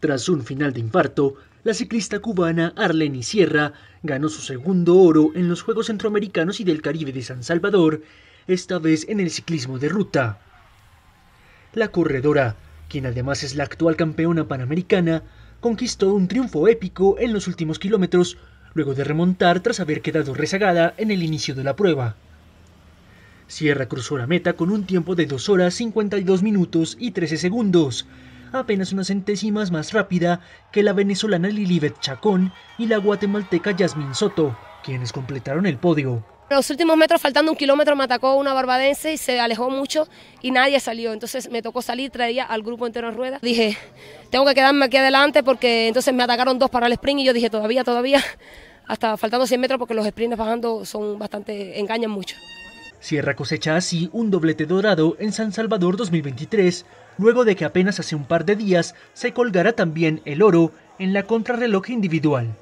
Tras un final de infarto, la ciclista cubana Arlene Sierra ganó su segundo oro en los Juegos Centroamericanos y del Caribe de San Salvador, esta vez en el ciclismo de ruta. La corredora, quien además es la actual campeona panamericana, conquistó un triunfo épico en los últimos kilómetros, luego de remontar tras haber quedado rezagada en el inicio de la prueba. Sierra cruzó la meta con un tiempo de 2 horas 52 minutos y 13 segundos, apenas unas centésimas más rápida que la venezolana Lilibet Chacón y la guatemalteca yasmin Soto, quienes completaron el podio. Los últimos metros, faltando un kilómetro, me atacó una barbadense y se alejó mucho y nadie salió. Entonces me tocó salir, traía al grupo entero en ruedas. Dije, tengo que quedarme aquí adelante porque entonces me atacaron dos para el sprint y yo dije, todavía, todavía, hasta faltando 100 metros porque los sprints bajando son bastante, engañan mucho. Sierra cosecha así un doblete dorado en San Salvador 2023, luego de que apenas hace un par de días se colgara también el oro en la contrarreloj individual.